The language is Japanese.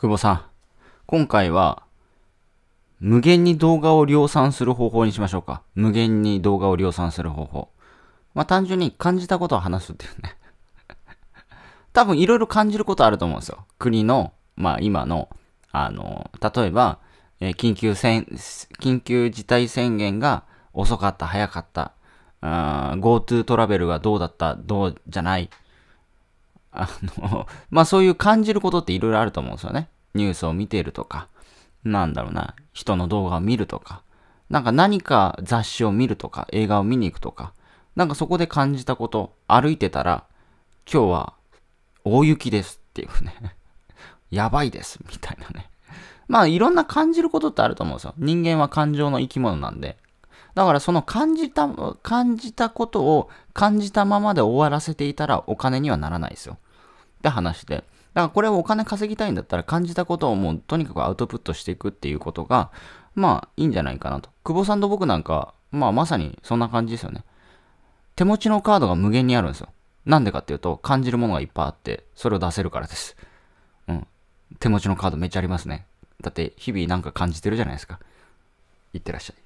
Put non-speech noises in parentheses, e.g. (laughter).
久保さん、今回は、無限に動画を量産する方法にしましょうか。無限に動画を量産する方法。まあ、単純に感じたことを話すっていうね (laughs) 多分いろいろ感じることあると思うんですよ。国の、まあ今の、あの、例えば、えー、緊急宣、緊急事態宣言が遅かった、早かった、GoTo トラベルがどうだった、どうじゃない、あの、(laughs) まあそういう感じることっていろいろあると思うんですよね。ニュースを見ているとか、なんだろうな、人の動画を見るとか、なんか何か雑誌を見るとか、映画を見に行くとか、なんかそこで感じたこと、歩いてたら、今日は大雪ですっていうね (laughs) やばいです、みたいなねまあいろんな感じることってあると思うんですよ。人間は感情の生き物なんで、だからその感じた、感じたことを感じたままで終わらせていたらお金にはならないですよ。って話で。だからこれをお金稼ぎたいんだったら感じたことをもうとにかくアウトプットしていくっていうことが、まあいいんじゃないかなと。久保さんと僕なんか、まあまさにそんな感じですよね。手持ちのカードが無限にあるんですよ。なんでかっていうと感じるものがいっぱいあって、それを出せるからです。うん。手持ちのカードめっちゃありますね。だって日々なんか感じてるじゃないですか。いってらっしゃい。